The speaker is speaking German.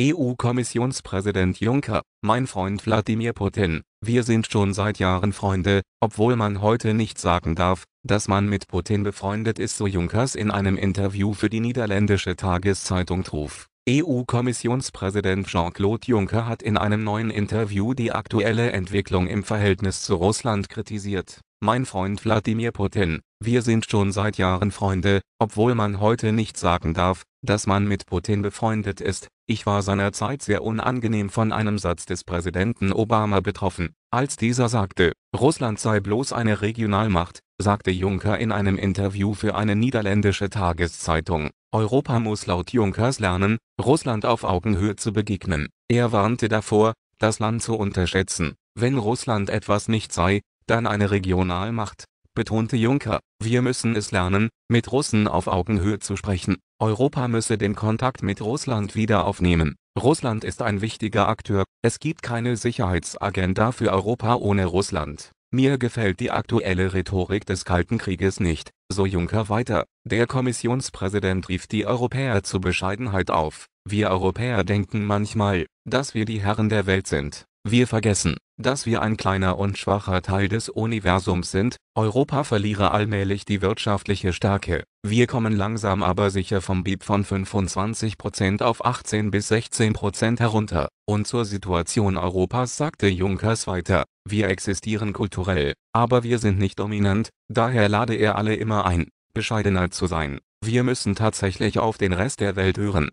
EU-Kommissionspräsident Juncker: Mein Freund Wladimir Putin, wir sind schon seit Jahren Freunde, obwohl man heute nicht sagen darf, dass man mit Putin befreundet ist “, so Junkers in einem Interview für die niederländische Tageszeitung Trouw. EU-Kommissionspräsident Jean-Claude Juncker hat in einem neuen Interview die aktuelle Entwicklung im Verhältnis zu Russland kritisiert: Mein Freund Wladimir Putin, wir sind schon seit Jahren Freunde, obwohl man heute nicht sagen darf dass man mit Putin befreundet ist. Ich war seinerzeit sehr unangenehm von einem Satz des Präsidenten Obama betroffen. Als dieser sagte, Russland sei bloß eine Regionalmacht, sagte Juncker in einem Interview für eine niederländische Tageszeitung. Europa muss laut Junckers lernen, Russland auf Augenhöhe zu begegnen. Er warnte davor, das Land zu unterschätzen. Wenn Russland etwas nicht sei, dann eine Regionalmacht betonte Juncker, wir müssen es lernen, mit Russen auf Augenhöhe zu sprechen. Europa müsse den Kontakt mit Russland wieder aufnehmen. Russland ist ein wichtiger Akteur, es gibt keine Sicherheitsagenda für Europa ohne Russland. Mir gefällt die aktuelle Rhetorik des Kalten Krieges nicht, so Juncker weiter. Der Kommissionspräsident rief die Europäer zur Bescheidenheit auf. Wir Europäer denken manchmal, dass wir die Herren der Welt sind. Wir vergessen, dass wir ein kleiner und schwacher Teil des Universums sind. Europa verliere allmählich die wirtschaftliche Stärke. Wir kommen langsam aber sicher vom BIP von 25% auf 18 bis 16% herunter. Und zur Situation Europas sagte Junkers weiter, wir existieren kulturell, aber wir sind nicht dominant, daher lade er alle immer ein, bescheidener zu sein. Wir müssen tatsächlich auf den Rest der Welt hören.